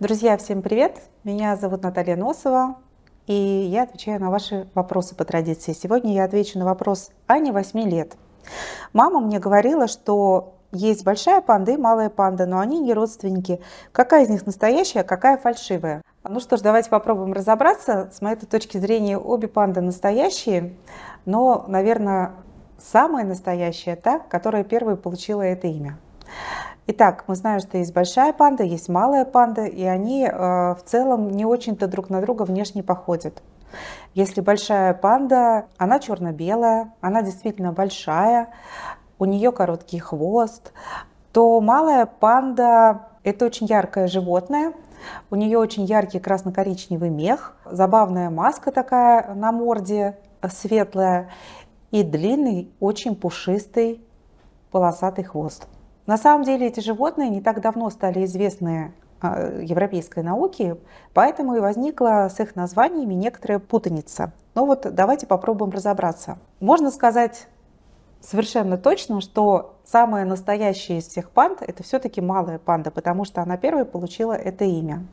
Друзья, всем привет! Меня зовут Наталья Носова, и я отвечаю на ваши вопросы по традиции. Сегодня я отвечу на вопрос Ани 8 лет. Мама мне говорила, что есть большая панда и малая панда, но они не родственники. Какая из них настоящая, а какая фальшивая? Ну что ж, давайте попробуем разобраться. С моей точки зрения, обе панды настоящие, но, наверное, самая настоящая та, которая первой получила это имя. Итак, мы знаем, что есть большая панда, есть малая панда, и они э, в целом не очень-то друг на друга внешне походят. Если большая панда, она черно-белая, она действительно большая, у нее короткий хвост, то малая панда – это очень яркое животное, у нее очень яркий красно-коричневый мех, забавная маска такая на морде, светлая, и длинный, очень пушистый полосатый хвост. На самом деле эти животные не так давно стали известны а, европейской науке, поэтому и возникла с их названиями некоторая путаница. Но ну вот давайте попробуем разобраться. Можно сказать совершенно точно, что самая настоящая из всех панд – это все-таки малая панда, потому что она первой получила это имя.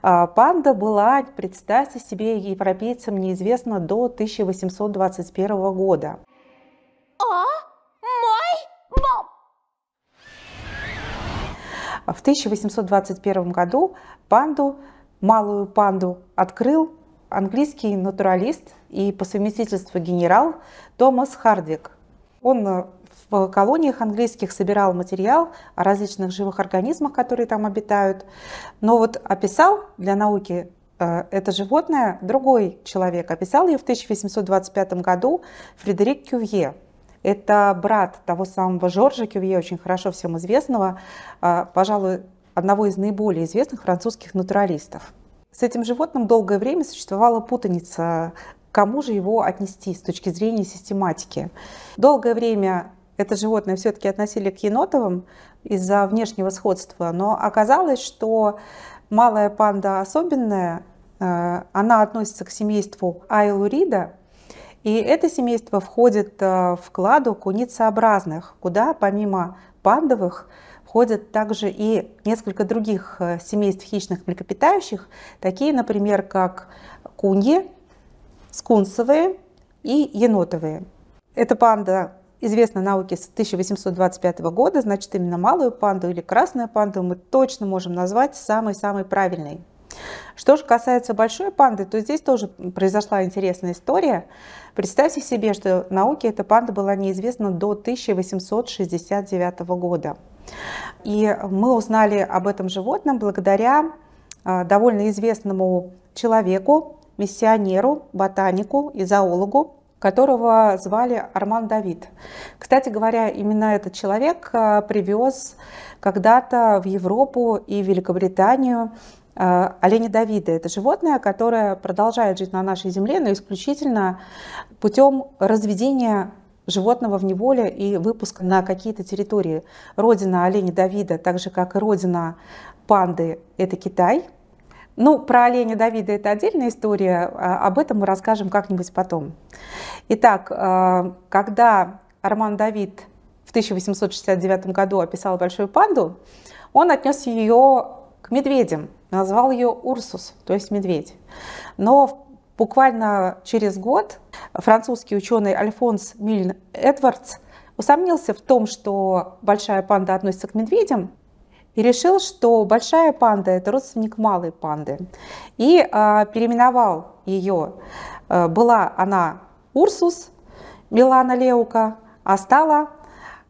А, панда была, представьте себе, европейцам неизвестна до 1821 года. А в 1821 году панду, малую панду, открыл английский натуралист и по совместительству генерал Томас Хардвик. Он э, в колониях английских собирал материал о различных живых организмах, которые там обитают, но вот описал для науки э, это животное другой человек. Описал ее в 1825 году Фредерик Кювье. Это брат того самого Жоржа Кювье, очень хорошо всем известного, а, пожалуй, одного из наиболее известных французских натуралистов. С этим животным долгое время существовала путаница, кому же его отнести с точки зрения систематики. Долгое время это животное все-таки относили к енотовым из-за внешнего сходства, но оказалось, что малая панда особенная, а, она относится к семейству Айлурида, и это семейство входит э, в кладу куницеобразных, куда помимо пандовых входят также и несколько других э, семейств хищных млекопитающих, такие, например, как куньи, скунсовые и енотовые. Эта панда известна науке с 1825 года, значит именно малую панду или красную панду мы точно можем назвать самой-самой правильной. Что же касается большой панды, то здесь тоже произошла интересная история. Представьте себе, что науке эта панда была неизвестна до 1869 года. И мы узнали об этом животном благодаря а, довольно известному человеку, миссионеру, ботанику и зоологу, которого звали Арман Давид. Кстати говоря, именно этот человек а, привез когда-то в Европу и Великобританию а, олени Давида – это животное, которое продолжает жить на нашей земле, но исключительно путем разведения животного в неволе и выпуска на какие-то территории. Родина оленя Давида, так же как и родина панды – это Китай. Ну, про оленя Давида это отдельная история, а об этом мы расскажем как-нибудь потом. Итак, а, когда Арман Давид в 1869 году описал большую панду, он отнес ее к медведям. Назвал ее Урсус, то есть медведь. Но буквально через год французский ученый Альфонс Мильн Эдвардс усомнился в том, что большая панда относится к медведям, и решил, что большая панда – это родственник малой панды. И э, переименовал ее. А, была она Урсус Милана Леука, а стала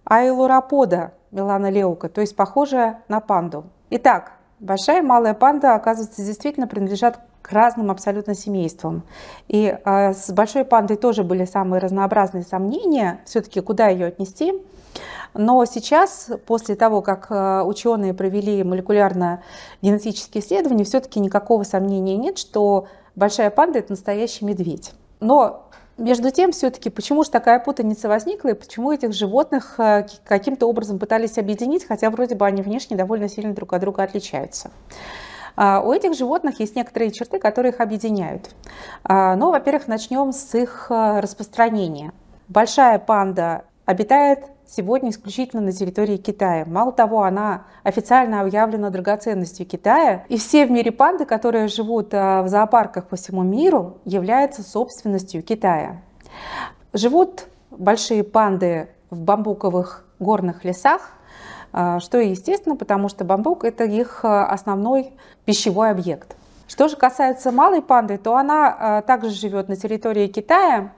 Айлурапода Милана Леука, то есть похожая на панду. Итак, Большая и малая панда, оказывается, действительно принадлежат к разным абсолютно семействам. И э, с большой пандой тоже были самые разнообразные сомнения, все-таки куда ее отнести. Но сейчас, после того, как а, ученые провели молекулярно-генетические исследования, все-таки никакого сомнения нет, что большая панда – это настоящий медведь. Но между тем, все-таки, почему же такая путаница возникла и почему этих животных э, каким-то образом пытались объединить, хотя вроде бы они внешне довольно сильно друг от друга отличаются. А, у этих животных есть некоторые черты, которые их объединяют. А, ну, во-первых, начнем с их э, распространения. Большая панда обитает сегодня исключительно на территории Китая. Мало того, она официально объявлена драгоценностью Китая. И все в мире панды, которые живут э, в зоопарках по всему миру, являются собственностью Китая. Живут большие панды в бамбуковых горных лесах, э, что и естественно, потому что бамбук – это их э, основной пищевой объект. Что же касается малой панды, то она также живет на территории Китая,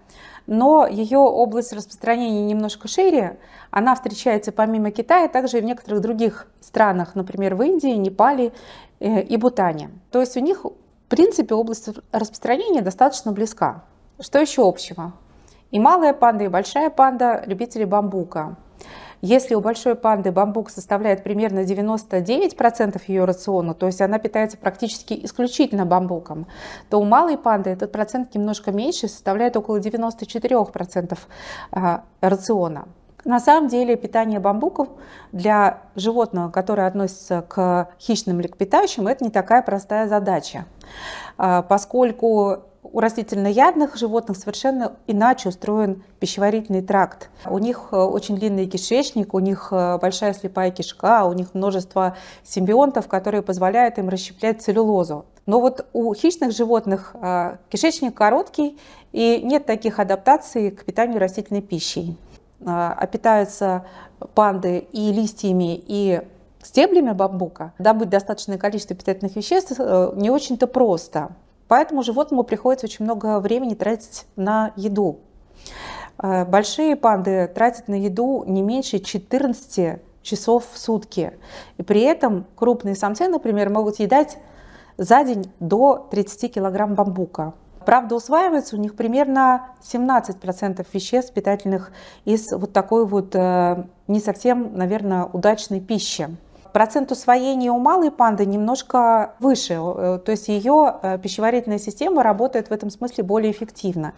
но ее область распространения немножко шире. Она встречается помимо Китая также и в некоторых других странах, например, в Индии, Непале э, и Бутане. То есть у них, в принципе, область распространения достаточно близка. Что еще общего? И малая панда, и большая панда – любители бамбука. Если у большой панды бамбук составляет примерно 99% ее рациона, то есть она питается практически исключительно бамбуком, то у малой панды этот процент немножко меньше, составляет около 94% а, рациона. На самом деле питание бамбуков для животного, которое относится к хищным млекопитающим, это не такая простая задача, а, поскольку у растительноядных животных совершенно иначе устроен пищеварительный тракт. У них э, очень длинный кишечник, у них э, большая слепая кишка, у них множество симбионтов, которые позволяют им расщеплять целлюлозу. Но вот у хищных животных э, кишечник короткий, и нет таких адаптаций к питанию растительной пищей а э, питаются панды и листьями, и стеблями бамбука, добыть достаточное количество питательных веществ э, не очень-то просто. Поэтому животному приходится очень много времени тратить на еду. Э, большие панды тратят на еду не меньше 14 часов в сутки. И при этом крупные самцы, например, могут едать за день до 30 килограмм бамбука. Правда, усваивается у них примерно 17% веществ питательных из вот такой вот э, не совсем, наверное, удачной пищи. Процент усвоения у малой панды немножко выше, э, то есть ее э, пищеварительная система работает в этом смысле более эффективно.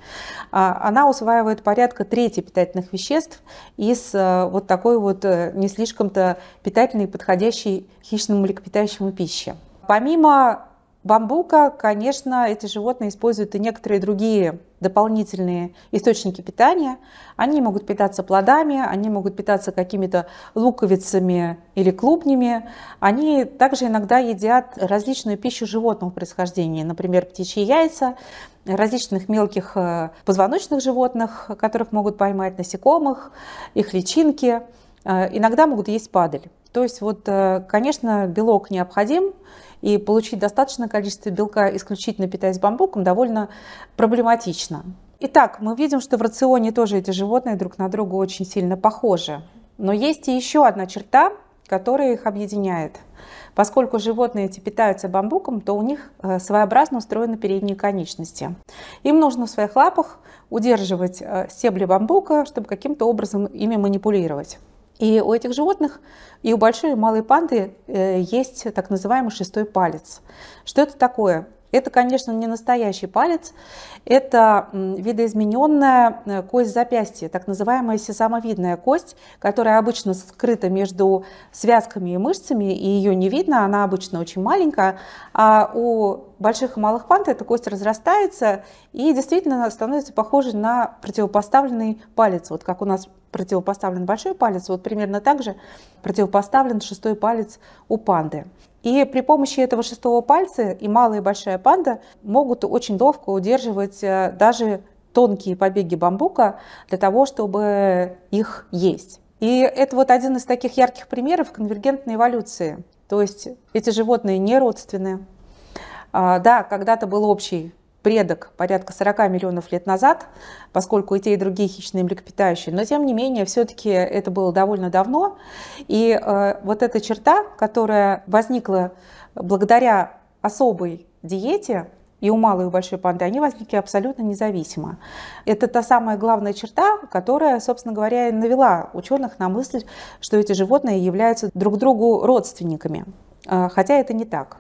А, она усваивает порядка трети питательных веществ из вот такой вот не слишком-то питательной подходящей хищным млекопитающему пищи. Помимо бамбука, конечно, эти животные используют и некоторые другие дополнительные источники питания. Они могут питаться плодами, они могут питаться какими-то луковицами или клубнями. Они также иногда едят различную пищу животного происхождения, например, птичьи яйца, различных мелких э, позвоночных животных, которых могут поймать насекомых, их личинки. Э, иногда могут есть падаль. То есть, вот, э, конечно, белок необходим, и получить достаточное количество белка, исключительно питаясь бамбуком, довольно проблематично. Итак, мы видим, что в рационе тоже эти животные друг на друга очень сильно похожи. Но есть и еще одна черта, которая их объединяет. Поскольку животные эти питаются бамбуком, то у них э, своеобразно устроены передние конечности. Им нужно в своих лапах удерживать э, стебли бамбука, чтобы каким-то образом ими манипулировать. И у этих животных, и у большой и малой панды э, есть так называемый шестой палец. Что это такое? Это, конечно, не настоящий палец, это видоизмененная э, кость запястья, так называемая сезамовидная кость, которая обычно скрыта между связками и мышцами, и ее не видно, она обычно очень маленькая, а у больших и малых панд эта кость разрастается и действительно становится похожей на противопоставленный палец, вот как у нас противопоставлен большой палец, вот примерно так же противопоставлен шестой палец у панды. И при помощи этого шестого пальца и малая и большая панда могут очень ловко удерживать э, даже тонкие побеги бамбука для того, чтобы их есть. И это вот один из таких ярких примеров конвергентной эволюции. То есть эти животные не родственные. А, да, когда-то был общий предок порядка 40 миллионов лет назад, поскольку и те, и другие хищные млекопитающие, но тем не менее, все-таки это было довольно давно, и э, вот эта черта, которая возникла благодаря особой диете, и у малой, и у большой панды, они возникли абсолютно независимо. Это та самая главная черта, которая, собственно говоря, и навела ученых на мысль, что эти животные являются друг другу родственниками. Э, хотя это не так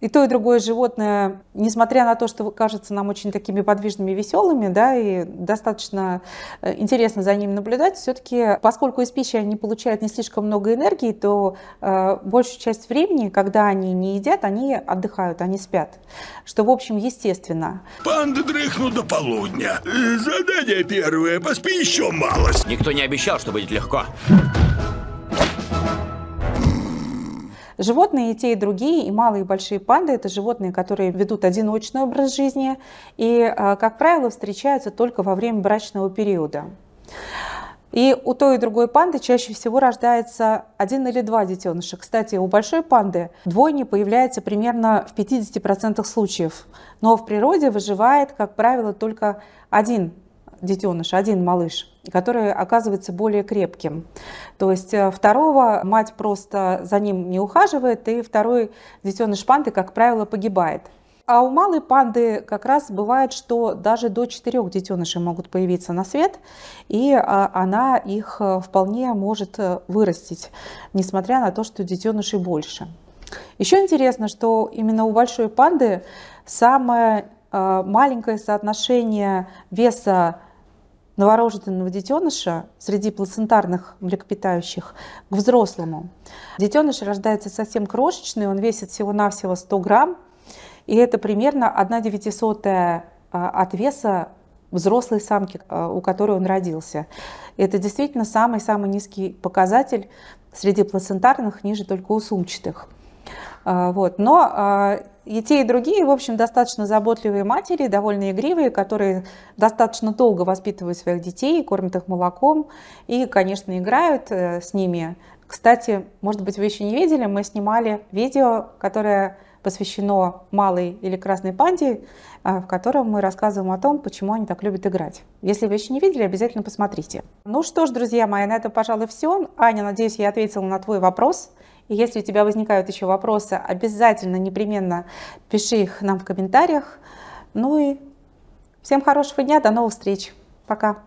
и то, и другое животное, несмотря на то, что кажется нам очень такими подвижными, веселыми, да, и достаточно э, интересно за ними наблюдать, все-таки, поскольку из пищи они получают не слишком много энергии, то э, большую часть времени, когда они не едят, они отдыхают, они спят, что, в общем, естественно. Панда дрыхнул до полудня. Задание первое, поспи еще малость. Никто не обещал, что будет легко. Животные и те, и другие, и малые, и большие панды, это животные, которые ведут одиночный образ жизни и, а, как правило, встречаются только во время брачного периода. И у той и другой панды чаще всего рождается один или два детеныша. Кстати, у большой панды двойни появляется примерно в 50% случаев. Но в природе выживает, как правило, только один детеныш, один малыш который оказывается более крепким. То есть э, второго мать просто за ним не ухаживает, и второй детеныш панды, как правило, погибает. А у малой панды как раз бывает, что даже до четырех детенышей могут появиться на свет, и а, она их э, вполне может э, вырастить, несмотря на то, что детенышей больше. Еще интересно, что именно у большой панды самое маленькое соотношение веса новорожденного детеныша среди плацентарных млекопитающих к взрослому. Детеныш рождается совсем крошечный, он весит всего-навсего 100 грамм, и это примерно 1 девятисотая а, от веса взрослой самки, а, у которой он родился. Это действительно самый-самый низкий показатель среди плацентарных, ниже только у сумчатых. А, вот. Но а, и те, и другие, в общем, достаточно заботливые матери, довольно игривые, которые достаточно долго воспитывают своих детей, кормят их молоком и, конечно, играют э, с ними. Кстати, может быть, вы еще не видели, мы снимали видео, которое посвящено малой или красной панде, а, в котором мы рассказываем о том, почему они так любят играть. Если вы еще не видели, обязательно посмотрите. Ну что ж, друзья мои, на этом, пожалуй, все. Аня, надеюсь, я ответила на твой вопрос. И если у тебя возникают еще вопросы, обязательно, непременно пиши их нам в комментариях. Ну и всем хорошего дня, до новых встреч. Пока.